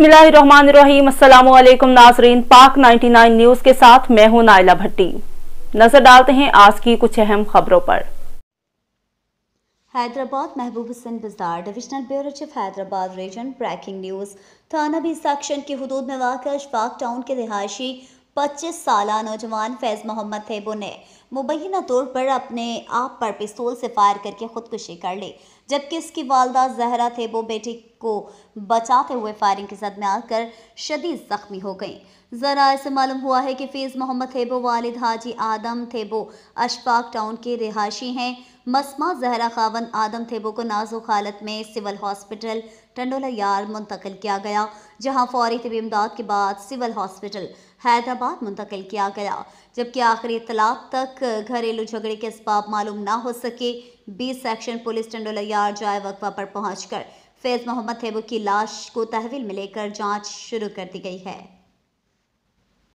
बिस्मिल्लाहिर्रहमानिर्रहीम अस्सलाम नाजरीन पाक 99 न्यूज के साथ मैं हूं नाइला भट्टी नजर डालते हैं आज की कुछ अहम खबरों पर हैदराबाद महबूब हुसैन बाजार divisional bureau chief Hyderabad region breaking news थाना भी सेक्शन के हदूद में वाक़ अशफाक टाउन के रिहायशी पच्चीस साल नौजवान फैज़ मोहम्मद थेबो ने मुबैना तौर पर अपने आप पर पिस्तौल से फायर करके खुदकुशी कर ली जबकि इसकी वालदा जहरा थेबो बेटी को बचाते हुए फायरिंग के जद में आकर शदीद जख्मी हो गई जरा से मालूम हुआ है कि फैज़ मोहम्मद थेबो वालिद हाजी आदम थेबो अशफाक टाउन के रिहायशी हैं मसमा जहरा खावन आदम थेबो को नाजुक हालत में सिविल हॉस्पिटल टंडोला यार मुंतकिल किया गया जहां फौरी तबी इमदाद के बाद सिविल हॉस्पिटल हैदराबाद मुंतकिल किया गया जबकि आखिरी इतलाब तक घरेलू झगड़े के इसबाब मालूम ना हो सके बी सेक्शन पुलिस टंडोला यार जाए वकवा पर पहुँच फैज़ मोहम्मद थेबो की लाश को तहवील में लेकर जाँच शुरू कर दी गई है